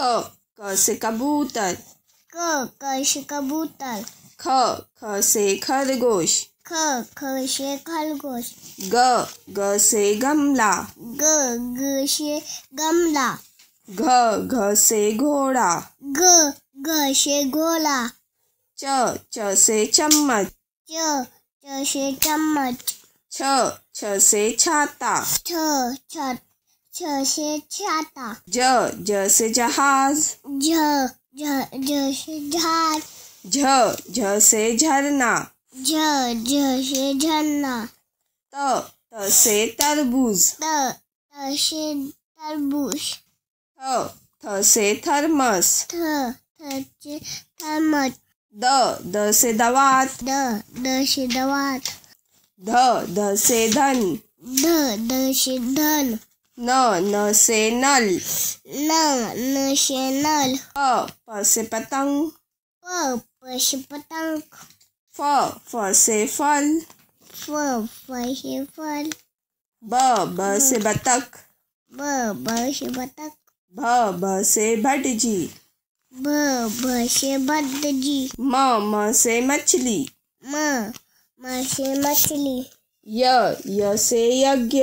क क से कबूतर क क से कबूतर ख ख से खरगोश ख ख से खरगोश ग ग से गमला ग ग से गमला घ घ से घोड़ा घ घ से घोड़ा च च से चम्मच च च से चम्मच छ छ से छाता छ छाता छ से छाता ज ज से जहाज ज ज ज से जहाज झ झ से झरना झ झ से झरना त त से तरबूज त त से तरबूज थ थ से थर्मस थ थ से थर्मस द द से दवात द द से दवात ध ध से धन ध ध से धन न न से नल न न से नल प प से पतंग प प से पतंग फ फ से फल फ फ से फल ब ब से बतख ब ब से बतख भ भ से भट जी भ भ से भट जी म म से मछली म मछली यज्ञ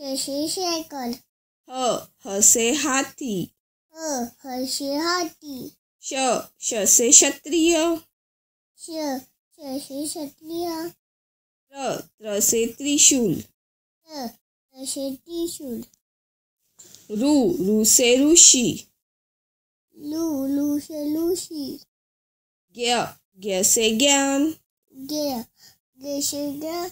शशि साइकिल ह हसे हाथी ह हसे हाथी श श से क्षत्रिय श श से क्षत्रिय र त्र से त्रिशूल र त्र से त्रिशूल रु रु से ऋषि लु लू से लूसी ज्ञ ज्ञ से ज्ञान ज्ञ ज्ञ से ज्ञान